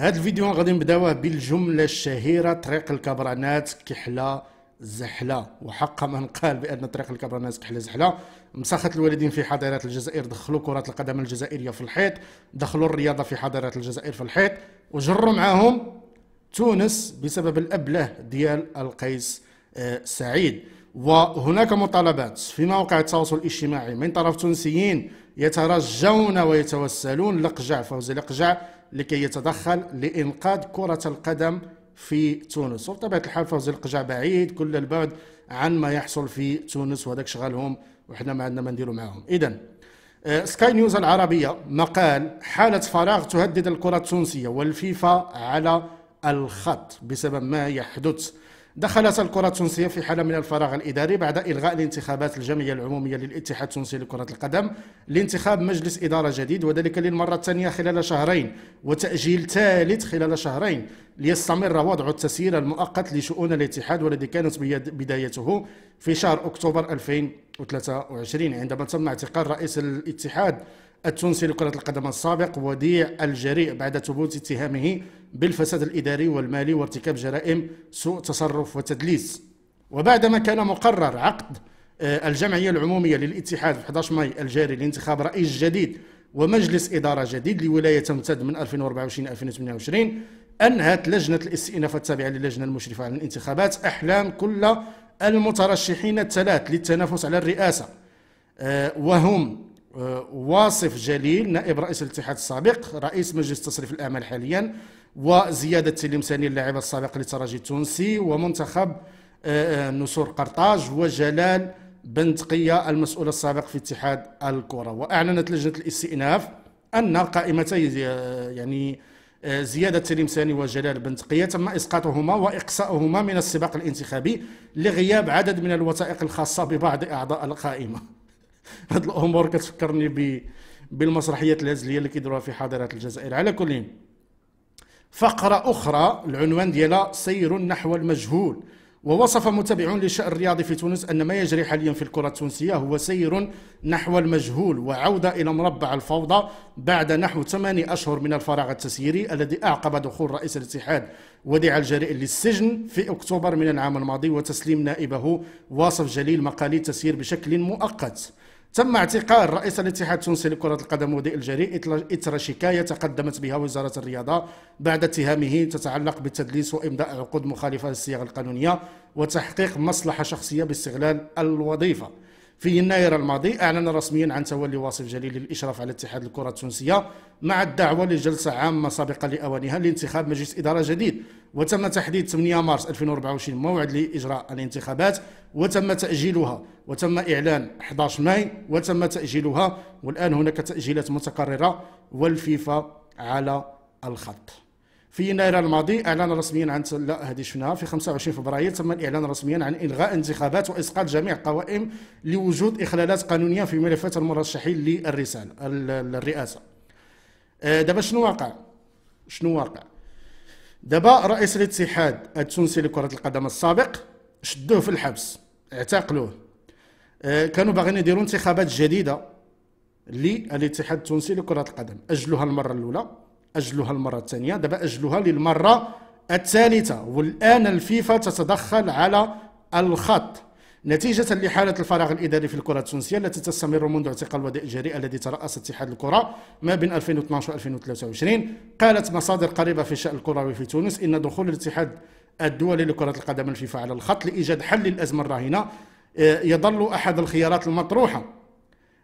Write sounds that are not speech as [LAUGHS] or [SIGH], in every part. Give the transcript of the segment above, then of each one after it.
هاد الفيديو غادي نبداوه بالجمله الشهيره طريق الكبرانات كحله زحله وحقا من قال بان طريق الكبرانات كحله زحله مسخت الوالدين في حضارات الجزائر دخلوا كره القدم الجزائريه في الحيط دخلوا الرياضه في حضارات الجزائر في الحيط وجروا معاهم تونس بسبب الابله ديال القيس آه، سعيد وهناك مطالبات في مواقع التواصل الاجتماعي من طرف تونسيين يترجون ويتوسلون لقجع فوزي لقجع لكي يتدخل لإنقاذ كرة القدم في تونس وبطبيعة الحال فوز القجع بعيد كل البعد عن ما يحصل في تونس وهذاك شغالهم وحنا ما عندنا ما نديروا معاهم إذا سكاي نيوز العربية مقال حالة فراغ تهدد الكرة التونسية والفيفا على الخط بسبب ما يحدث دخلت الكرة التونسية في حالة من الفراغ الإداري بعد إلغاء الانتخابات الجمعية العمومية للاتحاد التونسي لكرة القدم لانتخاب مجلس إدارة جديد وذلك للمرة الثانية خلال شهرين وتأجيل ثالث خلال شهرين ليستمر وضع التسيير المؤقت لشؤون الاتحاد والذي كانت بدايته في شهر أكتوبر 2023 عندما تم اعتقال رئيس الاتحاد التونسي لكرة القدم السابق وديع الجريء بعد ثبوت اتهامه بالفساد الإداري والمالي وارتكاب جرائم سوء تصرف وتدليس وبعدما كان مقرر عقد آه، الجمعية العمومية للاتحاد في 11 ماي الجاري لانتخاب رئيس جديد ومجلس إدارة جديد لولاية تمتد من 2024 2028 أنهت لجنة الاستئناف التابعة للجنة المشرفة على الانتخابات أحلام كل المترشحين الثلاث للتنافس على الرئاسة آه، وهم واصف جليل نائب رئيس الاتحاد السابق رئيس مجلس تصريف الاعمال حاليا وزياده التلمساني اللاعب السابق للترجي التونسي ومنتخب آه، آه، نسور قرطاج وجلال بن تقيه المسؤول السابق في اتحاد الكره واعلنت لجنه الاستئناف ان قائمتي آه، يعني زيادة تلمساني وجلال بن تقية تم إسقاطهما وإقصاؤهما من السباق الانتخابي لغياب عدد من الوثائق الخاصة ببعض أعضاء القائمة [LAUGHS] هاد الامور كتفكرني ب بالمسرحيات الهزليه اللي كيديروها في حاضرات الجزائر على كل فقره اخرى العنوان ديالها سير نحو المجهول ووصف متابعون للشأن الرياضي في تونس أن ما يجري حاليا في الكرة التونسية هو سير نحو المجهول وعودة إلى مربع الفوضى بعد نحو ثماني أشهر من الفراغ التسييري الذي أعقب دخول رئيس الاتحاد وديع الجريء للسجن في أكتوبر من العام الماضي وتسليم نائبه واصف جليل مقاليد تسيير بشكل مؤقت تم اعتقال رئيس الاتحاد التونسي لكرة القدم وديء الجري إثر شكاية تقدمت بها وزارة الرياضة بعد اتهامه تتعلق بالتدليس وإمضاء عقود مخالفة للصيغة القانونية وتحقيق مصلحة شخصية باستغلال الوظيفة في يناير الماضي أعلن رسميا عن تولي واصف جليل للإشراف على اتحاد الكرة التونسية مع الدعوة لجلسة عامة سابقة لأوانها لانتخاب مجلس إدارة جديد وتم تحديد 8 مارس 2024 موعد لإجراء الانتخابات وتم تأجيلها وتم إعلان 11 ماي وتم تأجيلها والآن هناك تأجيلات متكررة والفيفا على الخط في يناير الماضي اعلن رسميا عن لا هذه شفناها في 25 فبراير تم الاعلان رسميا عن الغاء انتخابات واسقاط جميع القوائم لوجود اخلالات قانونيه في ملفات المرشحين للرساله الرئاسه آه، دابا شنو واقع شنو واقع دابا رئيس الاتحاد التونسي لكره القدم السابق شدوه في الحبس اعتقلوه آه، كانوا باغيين يديروا انتخابات جديده للاتحاد التونسي لكره القدم اجلوها المره الاولى اجلها المره الثانيه دابا اجلها للمره الثالثه والان الفيفا تتدخل على الخط نتيجة لحالة الفراغ الإداري في الكرة التونسية التي تستمر منذ اعتقال وداء الجريء الذي ترأس اتحاد الكرة ما بين 2012 و 2023 قالت مصادر قريبة في الشأن الكروي في تونس إن دخول الاتحاد الدولي لكرة القدم الفيفا على الخط لإيجاد حل للأزمة الراهنة آه، يظل أحد الخيارات المطروحة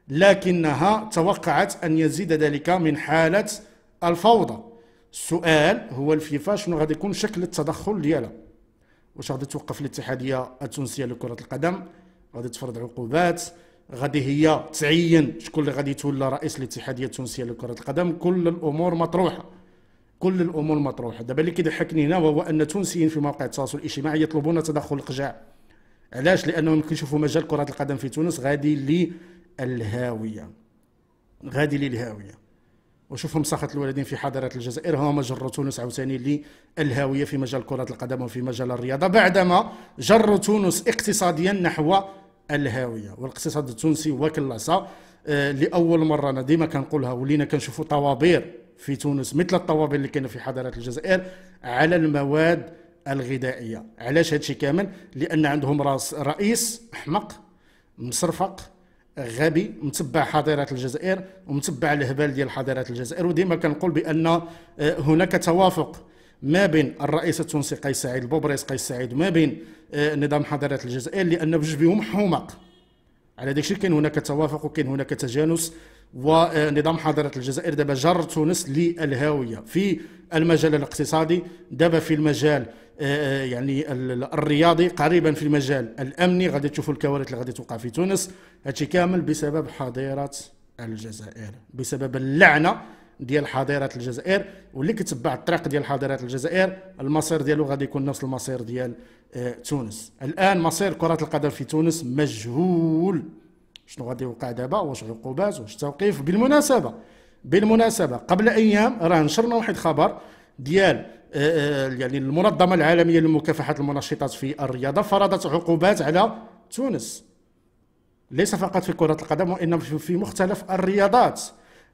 لكنها توقعت أن يزيد ذلك من حالة الفوضى السؤال هو الفيفا شنو غادي يكون شكل التدخل ديالها واش غادي توقف الاتحاديه التونسيه لكره القدم غادي تفرض عقوبات غادي هي تعين شكون اللي غادي يتولى رئيس الاتحاديه التونسيه لكره القدم كل الامور مطروحه كل الامور مطروحه دابا اللي كيضحكني هنا وهو ان تونسيين في مواقع التواصل الاجتماعي يطلبون تدخل القجاع علاش لانهم كيشوفوا مجال كره القدم في تونس غادي للهاويه غادي للهاويه وشوفهم سخط الوالدين في حضارة الجزائر هما جروا تونس عاوتاني للهاوية في مجال كرة القدم وفي مجال الرياضة بعدما جروا تونس اقتصاديا نحو الهاوية والاقتصاد التونسي واكل العصا آه لأول مرة أنا ديما كنقولها ولينا كنشوفوا طوابير في تونس مثل الطوابير اللي كاينه في حضارة الجزائر على المواد الغذائية علاش هادشي كامل لأن عندهم راس رئيس أحمق مصرفق غبي متبع حاضرات الجزائر ومتبع الهبال ديال حاضرات الجزائر وديما كنقول بان آه، هناك توافق ما بين الرئيس التونسي قيس سعيد البوبريس قيس سعيد ما بين آه، نظام حضاره الجزائر لان بجوج بهم حمق على داك الشيء كاين هناك توافق وكاين هناك تجانس ونظام آه، حضاره الجزائر دابا جر تونس للهاويه في المجال الاقتصادي دابا في المجال آه، آه، يعني الرياضي قريبا في المجال الامني غادي تشوفوا الكوارث اللي غادي توقع في تونس هادشي كامل بسبب حظيره الجزائر بسبب اللعنه ديال حظيره الجزائر واللي كتبع الطريق ديال حظيره الجزائر المصير ديالو غادي يكون نفس المصير ديال آه، تونس الان مصير كره القدم في تونس مجهول شنو غادي يوقع دابا واش عقوبات واش توقيف بالمناسبه بالمناسبه قبل ايام راه نشرنا واحد خبر ديال آه، يعني المنظمه العالميه لمكافحه المنشطات في الرياضه فرضت عقوبات على تونس ليس فقط في كره القدم وانما في مختلف الرياضات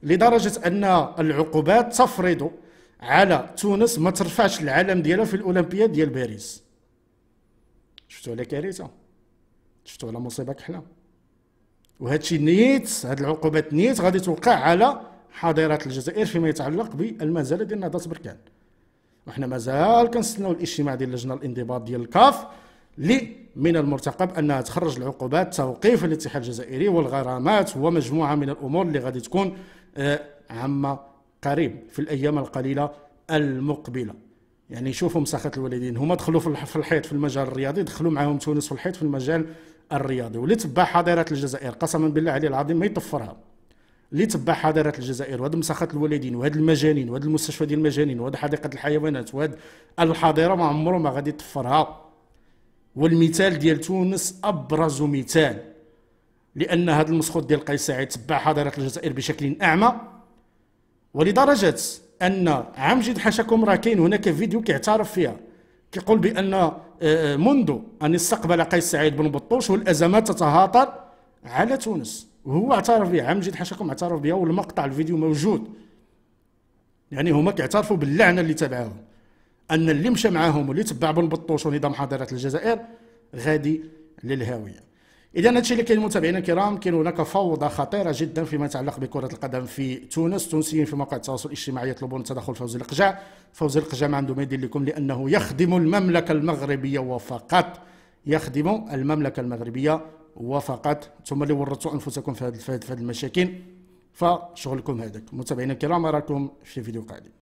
لدرجه ان العقوبات تفرض على تونس ما ترفعش العلم ديالها في الاولمبياد ديال باريس شفتوا على كارثه شفتوا على مصيبه كحله وهذا الشيء نيت هاد العقوبات نيت غادي توقع على حاضرات الجزائر فيما يتعلق بالمنزلة ديال نهضه بركان وحنا مازال كنستناو الاجتماع ديال اللجنه الانضباط ديال الكاف اللي من المرتقب انها تخرج العقوبات توقيف الاتحاد الجزائري والغرامات ومجموعه من الامور اللي غادي تكون آه، عامه قريب في الايام القليله المقبله يعني شوفوا مساخه الوالدين هما دخلوا في الحيط في المجال الرياضي دخلوا معاهم تونس في الحيط في المجال الرياضي واللي تبع حاضرات الجزائر قسما بالله العلي العظيم ما يطفرها اللي تبع حضاره الجزائر وهاد مساخات الوالدين وهاد المجانين وهاد المستشفى ديال المجانين وهاد حديقه الحيوانات وهاد الحاضره ما عمره ما غادي تفرها والمثال ديال تونس ابرز مثال لان هذا المسخوط ديال قيس سعيد تبع حضاره الجزائر بشكل اعمى ولدرجه ان جد حاشاكم راه كاين هناك فيديو كيعترف فيها كيقول بان آه، منذ ان استقبل قيس سعيد بن بطوش والازمات تتهاطل على تونس وهو اعترف بها عام جد حاشاكم اعترف بها والمقطع الفيديو موجود يعني هما كيعترفوا باللعنه اللي تبعهم ان اللي مشى معاهم واللي تبع بن بطوش ونظام حضاره الجزائر غادي للهاويه اذا هادشي اللي كاين متابعينا الكرام كاين هناك فوضى خطيره جدا فيما يتعلق بكره القدم في تونس التونسيين في مواقع التواصل الاجتماعي يطلبون تدخل فوزي القجع فوزي القجع ما عنده ما يدير لكم لانه يخدم المملكه المغربيه وفقط يخدم المملكه المغربيه وفقط ثم اللي ورطتوا انفسكم في هذه المشاكل فشغلكم هذاك متابعينا الكرام اراكم في فيديو قادم